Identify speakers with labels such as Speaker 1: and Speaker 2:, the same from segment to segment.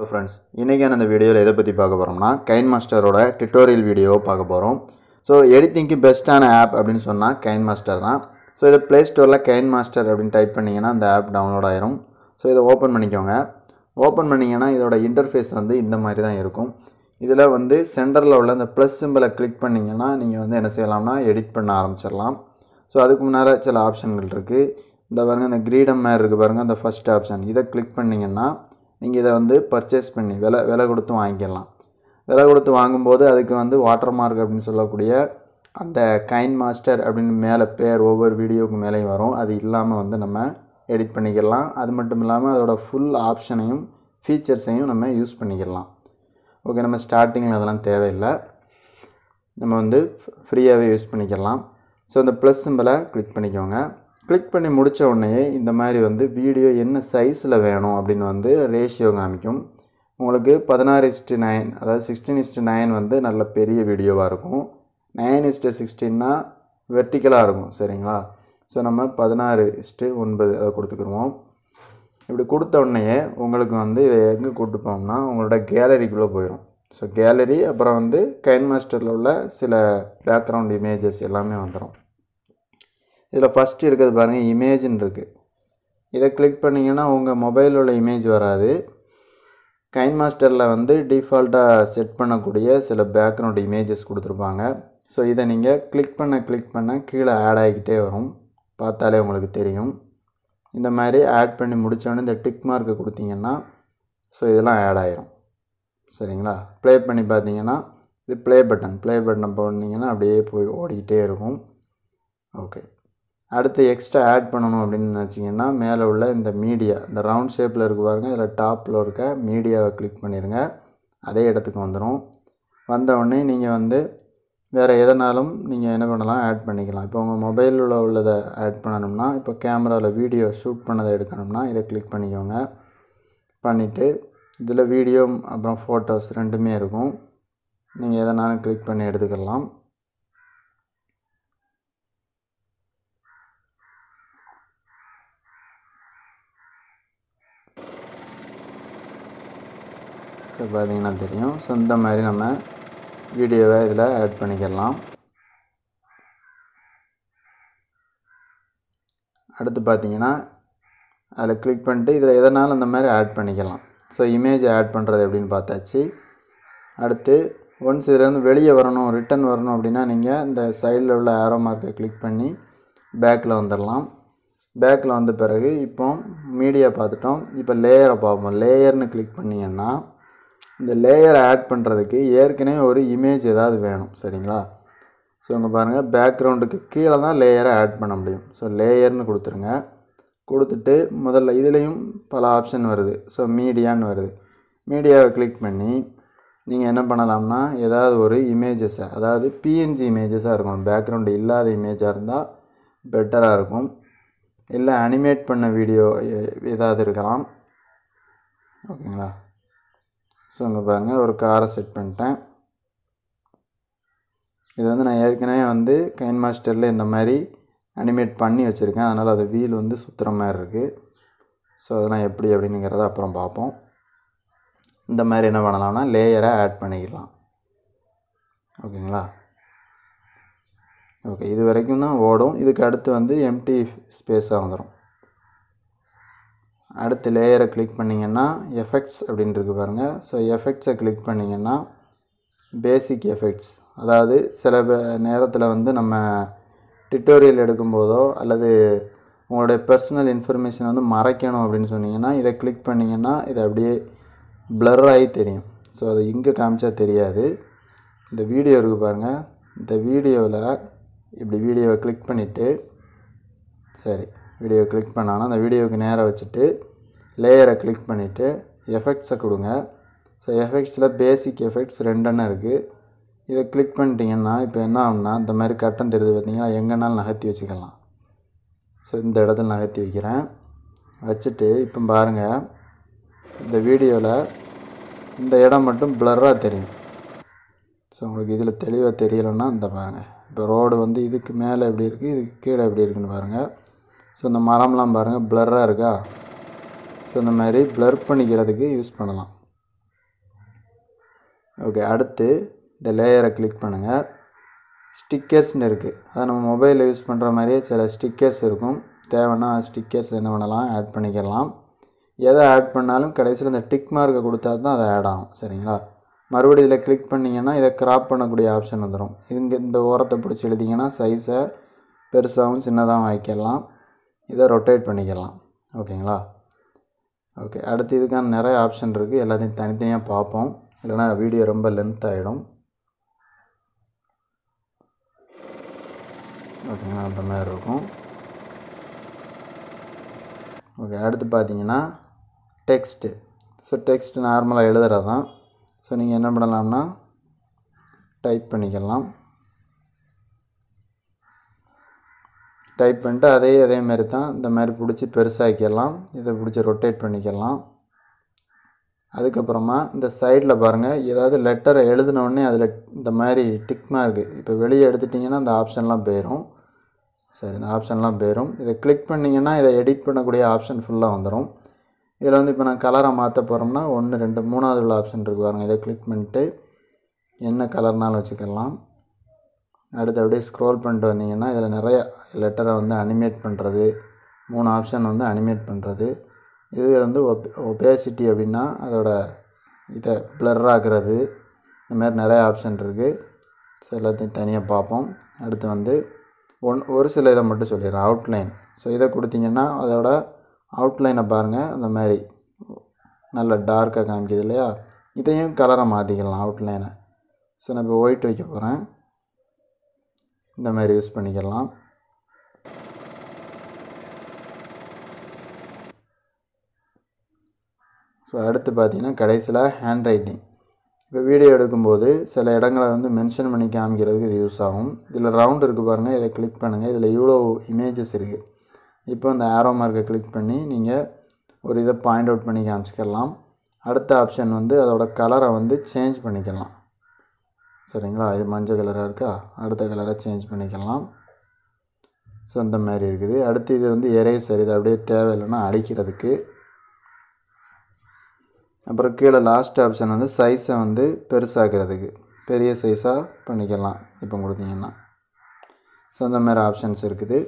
Speaker 1: hello friends இன்றைக்கான அந்த வீடியோவில் எதை பற்றி பார்க்க போகிறோம்னா கைன் மாஸ்டரோட டிட்டோரியல் வீடியோவை பார்க்க போகிறோம் ஸோ எடிட்டிங்க்கு பெஸ்ட்டான ஆப் அப்படின்னு சொன்னால் கைன் மாஸ்டர் தான் ஸோ இதை ப்ளே ஸ்டோரில் கைன் மாஸ்டர் அப்படின்னு டைப் பண்ணிங்கன்னா அந்த ஆப் டவுன்லோட் ஆயிரும் ஸோ இதை ஓப்பன் பண்ணிக்கோங்க ஓப்பன் பண்ணிங்கன்னா இதோட இன்டர்ஃபேஸ் வந்து இந்த மாதிரி தான் இருக்கும் இதில் வந்து சென்டரில் உள்ள அந்த ப்ளஸ் சிம்பிளை கிளிக் பண்ணிங்கன்னா நீங்கள் வந்து என்ன செய்யலாம்னா எடிட் பண்ண ஆரம்பிச்சிடலாம் ஸோ அதுக்கு முன்னால் சில ஆப்ஷன்கள் இருக்குது இந்த பாருங்கள் இந்த கிரீடம் மாதிரி இருக்குது பாருங்கள் அந்த ஃபஸ்ட் ஆப்ஷன் இதை கிளிக் பண்ணிங்கன்னா நீங்கள் இதை வந்து பர்ச்சேஸ் பண்ணி விலை விலை கொடுத்து வாங்கிக்கலாம் விலை கொடுத்து வாங்கும்போது அதுக்கு வந்து வாட்டர் மார்க் அப்படின்னு சொல்லக்கூடிய அந்த கைன் மாஸ்டர் அப்படின்னு மேலே பேர் ஒவ்வொரு வீடியோவுக்கு மேலேயும் வரும் அது இல்லாமல் வந்து நம்ம எடிட் பண்ணிக்கலாம் அது மட்டும் இல்லாமல் அதோடய ஃபுல் ஆப்ஷனையும் ஃபீச்சர்ஸையும் நம்ம யூஸ் பண்ணிக்கலாம் ஓகே நம்ம ஸ்டார்டிங்கில் அதெல்லாம் தேவையில்லை நம்ம வந்து ஃப்ரீயாகவே யூஸ் பண்ணிக்கலாம் ஸோ அந்த ப்ளஸ் சிம்பிளை கிளிக் பண்ணிக்கோங்க கிளிக் பண்ணி முடித்த உடனே இந்த மாதிரி வந்து வீடியோ என்ன சைஸில் வேணும் அப்படின்னு வந்து ரேஷியோ காமிக்கும் உங்களுக்கு பதினாறு இஸ்ட்டு நைன் அதாவது சிக்ஸ்டீன் இஸ்ட்டு நைன் வந்து நல்ல பெரிய வீடியோவாக இருக்கும் நைன் இஸ்ட்டு சிக்ஸ்டீன்னா வெர்டிக்கலாக இருக்கும் சரிங்களா ஸோ நம்ம பதினாறு இஸ்ட்டு ஒன்பது அதை கொடுத்துக்குருவோம் இப்படி கொடுத்த உடனேயே உங்களுக்கு வந்து இதை எங்கே கூப்பிட்டு போனோம்னா உங்களோட கேலரிக்குள்ளே போயிடும் ஸோ கேலரி அப்புறம் வந்து கைன் மாஸ்டரில் உள்ள சில பேக்ரவுண்ட் இமேஜஸ் எல்லாமே வந்துடும் இதில் ஃபஸ்ட்டு இருக்கிறது பாருங்கள் இமேஜின்னு இருக்குது இதை கிளிக் பண்ணிங்கன்னா உங்கள் மொபைலோட இமேஜ் வராது கைன் மாஸ்டரில் வந்து டிஃபால்ட்டாக செட் பண்ணக்கூடிய சில பேக்ரவுண்ட் இமேஜஸ் கொடுத்துருப்பாங்க ஸோ இதை நீங்கள் கிளிக் பண்ண கிளிக் பண்ண கீழே ஆட் ஆகிக்கிட்டே வரும் பார்த்தாலே உங்களுக்கு தெரியும் இந்த மாதிரி ஆட் பண்ணி முடித்தோடனே இந்த டிக் மார்க்கு கொடுத்தீங்கன்னா ஸோ இதெல்லாம் ஆட் ஆயிரும் சரிங்களா ப்ளே பண்ணி பார்த்தீங்கன்னா இது ப்ளே பட்டன் ப்ளே பட்டன் போனீங்கன்னா அப்படியே போய் ஓடிக்கிட்டே இருக்கும் ஓகே அடுத்து எக்ஸ்ட்ரா ஆட் பண்ணணும் அப்படின்னு நினச்சிங்கன்னா மேலே உள்ள இந்த மீடியா இந்த ரவுண்ட் ஷேப்பில் இருக்கு பாருங்கள் இதில் டாப்பில் இருக்க மீடியாவை கிளிக் பண்ணிடுங்க அதே இடத்துக்கு வந்துடும் வந்தவுடனே நீங்கள் வந்து வேறு எதனாலும் நீங்கள் என்ன பண்ணலாம் ஆட் பண்ணிக்கலாம் இப்போ உங்கள் மொபைலில் உள்ளதை ஆட் பண்ணணும்னா இப்போ கேமராவில் வீடியோ ஷூட் பண்ணதை எடுக்கணும்னா இதை கிளிக் பண்ணிக்கோங்க பண்ணிவிட்டு இதில் வீடியோ அப்புறம் ஃபோட்டோஸ் ரெண்டுமே இருக்கும் நீங்கள் எதனாலும் கிளிக் பண்ணி எடுத்துக்கலாம் ஸோ பார்த்திங்கன்னா தெரியும் ஸோ இந்த மாதிரி நம்ம வீடியோவை இதில் ஆட் பண்ணிக்கலாம் அடுத்து பார்த்திங்கன்னா அதில் கிளிக் பண்ணிட்டு இதில் எதனாலும் இந்த மாதிரி ஆட் பண்ணிக்கலாம் ஸோ இமேஜ் ஆட் பண்ணுறது எப்படின்னு பார்த்தாச்சு அடுத்து ஒன்ஸ் இதுலேருந்து வெளியே வரணும் ரிட்டன் வரணும் அப்படின்னா நீங்கள் இந்த சைடில் உள்ள ஆரோ மார்க்கை கிளிக் பண்ணி பேக்கில் வந்துடலாம் பேக்கில் வந்த பிறகு இப்போ மீடியா பார்த்துட்டோம் இப்போ லேயரை பார்ப்போம் லேயர்னு கிளிக் பண்ணிங்கன்னா இந்த லேயரை ஆட் பண்ணுறதுக்கு ஏற்கனவே ஒரு இமேஜ் ஏதாவது வேணும் சரிங்களா ஸோ இங்கே பாருங்கள் பேக்ரவுண்டுக்கு கீழே தான் லேயரை ஆட் பண்ண முடியும் ஸோ லேயர்னு கொடுத்துருங்க கொடுத்துட்டு முதல்ல இதுலேயும் பல ஆப்ஷன் வருது ஸோ மீடியான்னு வருது மீடியாவை கிளிக் பண்ணி நீங்கள் என்ன பண்ணலாம்னா ஏதாவது ஒரு இமேஜஸை அதாவது பிஎன்ஜி இமேஜஸாக இருக்கும் பேக்ரவுண்டு இல்லாத இமேஜாக இருந்தால் பெட்டராக இருக்கும் இல்லை அனிமேட் பண்ண வீடியோ ஏதாவது இருக்கலாம் ஓகேங்களா ஸோ பாருங்கள் ஒரு காரை செட் பண்ணிட்டேன் இது வந்து நான் ஏற்கனவே வந்து கைன் மாஸ்டரில் இந்த மாதிரி அனிமேட் பண்ணி வச்சுருக்கேன் அதனால் அது வீல் வந்து சுற்றுற மாதிரி இருக்குது ஸோ அதெல்லாம் எப்படி அப்படின்னுங்கிறத அப்புறம் பார்ப்போம் இந்த மாதிரி என்ன பண்ணலாம்னா லேயரை ஆட் பண்ணிக்கலாம் ஓகேங்களா ஓகே இது வரைக்கும் தான் ஓடும் இதுக்கு அடுத்து வந்து எம்டி ஸ்பேஸாக வந்துடும் அடுத்து லேயரை கிளிக் பண்ணிங்கன்னா எஃபெக்ட்ஸ் அப்படின்ட்டு பாருங்கள் ஸோ எஃபெக்ட்ஸை கிளிக் பண்ணிங்கன்னா பேசிக் எஃபெக்ட்ஸ் அதாவது சில நேரத்தில் வந்து நம்ம டிட்டோரியல் எடுக்கும்போதோ அல்லது உங்களுடைய பர்சனல் இன்ஃபர்மேஷன் வந்து மறைக்கணும் அப்படின்னு சொன்னிங்கன்னா இதை கிளிக் பண்ணிங்கன்னா இது அப்படியே ப்ளர்ராகி தெரியும் ஸோ அதை இங்கே காமிச்சா தெரியாது இந்த வீடியோ இருக்குது பாருங்கள் இந்த வீடியோவில் இப்படி வீடியோவை கிளிக் பண்ணிவிட்டு சரி வீடியோ கிளிக் பண்ணாலும் அந்த வீடியோவுக்கு நேராக வச்சுட்டு லேயரை கிளிக் பண்ணிவிட்டு எஃபெக்ட்ஸை கொடுங்க ஸோ எஃபெக்ட்ஸில் பேசிக் எஃபெக்ட்ஸ் ரெண்டெண்ணம் இருக்குது இதை கிளிக் பண்ணிட்டீங்கன்னா இப்போ என்ன ஆகும்னா இந்த மாதிரி கட்டன் தெரியுது பார்த்தீங்கன்னா எங்கேனாலும் நகர்த்தி வச்சுக்கலாம் ஸோ இந்த இடத்துல நகர்த்தி வைக்கிறேன் வச்சுட்டு இப்போ பாருங்கள் இந்த வீடியோவில் இந்த இடம் மட்டும் பிளராக தெரியும் ஸோ உங்களுக்கு இதில் தெளிவாக தெரியலைன்னா இந்த பாருங்கள் இப்போ ரோடு வந்து இதுக்கு மேலே எப்படி இருக்குது இதுக்கு கீழே எப்படி இருக்குன்னு பாருங்கள் ஸோ இந்த மரம்லாம் பாருங்கள் பிளராக இருக்கா ஸோ இந்த மாதிரி ப்ளர் பண்ணிக்கிறதுக்கு யூஸ் பண்ணலாம் ஓகே அடுத்து இந்த லேயரை கிளிக் பண்ணுங்கள் ஸ்டிக்கர்ஸ்னு இருக்குது அதை நம்ம மொபைலில் யூஸ் பண்ணுற மாதிரியே சில ஸ்டிக்கர்ஸ் இருக்கும் தேவைன்னா ஸ்டிக்கர்ஸ் என்ன பண்ணலாம் ஆட் பண்ணிக்கலாம் எதை ஆட் பண்ணாலும் கடைசியில் இந்த டிக் மார்க்கை கொடுத்தா தான் அது ஆட் ஆகும் சரிங்களா மறுபடியும் இதில் கிளிக் பண்ணிங்கன்னா இதை கிராப் பண்ணக்கூடிய ஆப்ஷன் வந்துடும் இங்கே இந்த ஓரத்தை பிடிச்சி எழுதிங்கன்னா சைஸை பெருசாகவும் சின்னதாகவும் வாங்கிக்கலாம் இதை ரொட்டேட் பண்ணிக்கலாம் ஓகேங்களா ஓகே அடுத்து இதுக்கான நிறைய ஆப்ஷன் இருக்குது எல்லாத்தையும் தனித்தனியாக பார்ப்போம் இல்லைனா வீடியோ ரொம்ப லென்த் ஆகிடும் ஓகேங்களா அந்த மாதிரி இருக்கும் ஓகே அடுத்து பார்த்தீங்கன்னா டெக்ஸ்ட்டு ஸோ டெக்ஸ்ட் நார்மலாக எழுதுகிறதான் ஸோ நீங்கள் என்ன பண்ணலாம்னா டைப் பண்ணிக்கலாம் டைப் பண்ணிட்டு அதே அதே மாதிரி தான் இந்த மாதிரி பிடிச்சி பெருசாக்கிடலாம் இதை பிடிச்சி ரொட்டேட் பண்ணிக்கலாம் அதுக்கப்புறமா இந்த சைடில் பாருங்கள் ஏதாவது லெட்டரை எழுதினோடனே அதில் இந்த மாதிரி டிக்மாக இருக்குது இப்போ வெளியே எடுத்துட்டிங்கன்னா அந்த ஆப்ஷன்லாம் போயிடும் சரி இந்த ஆப்ஷன்லாம் போயிடும் இதை கிளிக் பண்ணிங்கன்னா இதை எடிட் பண்ணக்கூடிய ஆப்ஷன் ஃபுல்லாக வந்துடும் இதில் வந்து இப்போ நான் கலரை மாற்ற போகிறோம்னா ஒன்று ரெண்டு மூணாவது உள்ள ஆப்ஷன் இருக்குது பாருங்கள் இதை கிளிக் பண்ணிட்டு என்ன கலர்னாலும் வச்சுக்கலாம் அடுத்து அப்படியே ஸ்க்ரோல் பண்ணிட்டு வந்தீங்கன்னா இதில் நிறைய லெட்டரை வந்து அனிமேட் பண்ணுறது மூணு ஆப்ஷன் வந்து அனிமேட் பண்ணுறது இது வந்து ஒப் ஒபேசிட்டி அப்படின்னா அதோடய இதை பிளர் ஆகிறது இந்த மாதிரி நிறைய ஆப்ஷன் இருக்குது ஸோ எல்லாத்தையும் தனியாக பார்ப்போம் அடுத்து வந்து ஒன் ஒரு சில இதை மட்டும் சொல்லிடுறேன் அவுட்லைன் ஸோ இதை கொடுத்தீங்கன்னா அதோட அவுட்லைனை பாருங்கள் அந்த மாதிரி நல்ல டார்க்காக காமிக்குது இல்லையா இதையும் கலரை மாற்றிக்கலாம் அவுட்லைனை ஸோ நான் இப்போ ஒயிட் வைக்க போகிறேன் இந்த மாதிரி யூஸ் பண்ணிக்கலாம் ஸோ அடுத்து பார்த்தீங்கன்னா கடைசியில் ஹேண்ட் ரைட்டிங் இப்போ வீடியோ எடுக்கும்போது சில இடங்களை வந்து மென்ஷன் பண்ணி காமிக்கிறதுக்கு இது யூஸ் ஆகும் இதில் ரவுண்ட் இருக்குது பாருங்கள் இதை கிளிக் பண்ணுங்கள் இதில் இவ்வளோ இமேஜஸ் இருக்குது இப்போ இந்த ஆரோ மார்க்கை கிளிக் பண்ணி நீங்கள் ஒரு இதை பாயிண்ட் அவுட் பண்ணி காமிச்சிக்கலாம் அடுத்த ஆப்ஷன் வந்து அதோடய கலரை வந்து சேஞ்ச் பண்ணிக்கலாம் சரிங்களா இது மஞ்சள் கலராக இருக்கா அடுத்த கலராக சேஞ்ச் பண்ணிக்கலாம் ஸோ இந்த மாதிரி இருக்குது அடுத்து இது வந்து எரேசர் இது அப்படியே தேவையில்லைன்னா அடிக்கிறதுக்கு அப்புறம் கீழே லாஸ்ட் ஆப்ஷன் வந்து சைஸை வந்து பெருசாக்கிறதுக்கு பெரிய சைஸாக பண்ணிக்கலாம் இப்போ கொடுத்தீங்கன்னா ஸோ இந்த மாதிரி ஆப்ஷன்ஸ் இருக்குது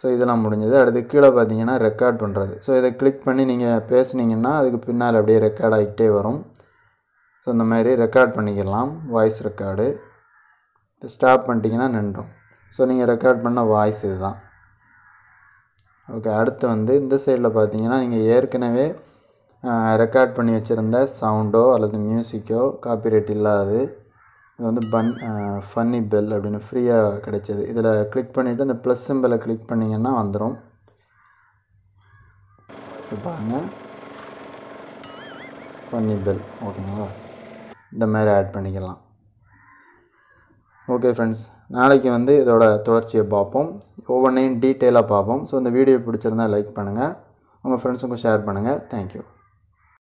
Speaker 1: ஸோ இதெல்லாம் முடிஞ்சது அடுத்து கீழே பார்த்தீங்கன்னா ரெக்கார்ட் பண்ணுறது ஸோ இதை கிளிக் பண்ணி நீங்கள் பேசுனீங்கன்னா அதுக்கு பின்னால் அப்படியே ரெக்கார்ட் ஆகிட்டே வரும் ஸோ இந்த மாதிரி ரெக்கார்ட் பண்ணிக்கலாம் வாய்ஸ் ரெக்கார்டு ஸ்டாப் பண்ணிட்டீங்கன்னா நின்றும் ஸோ நீங்கள் ரெக்கார்ட் பண்ண வாய்ஸ் இதுதான் ஓகே அடுத்து வந்து இந்த சைடில் பார்த்தீங்கன்னா நீங்கள் ஏற்கனவே ரெக்கார்ட் பண்ணி வச்சுருந்த சவுண்டோ அல்லது மியூசிக்கோ காப்பிரைட் இல்லாது இது வந்து பன் ஃபன்னி பெல் அப்படின்னு ஃப்ரீயாக கிடைச்சது இதில் கிளிக் பண்ணிவிட்டு இந்த ப்ளஸ் சிம்பிளை கிளிக் பண்ணிங்கன்னா வந்துடும் ஸோ பாருங்கள் ஃபன்னி பெல் ஓகேங்களா இந்த மாதிரி ஆட் பண்ணிக்கலாம் ஓகே ஃப்ரெண்ட்ஸ் நாளைக்கு வந்து இதோட தொடர்ச்சியை பார்ப்போம் ஒவ்வொன்றையும் டீட்டெயிலாக பார்ப்போம் ஸோ இந்த வீடியோ பிடிச்சிருந்தால் லைக் பண்ணுங்கள் உங்கள் ஃப்ரெண்ட்ஸுக்கும் ஷேர் பண்ணுங்கள் தேங்க்யூ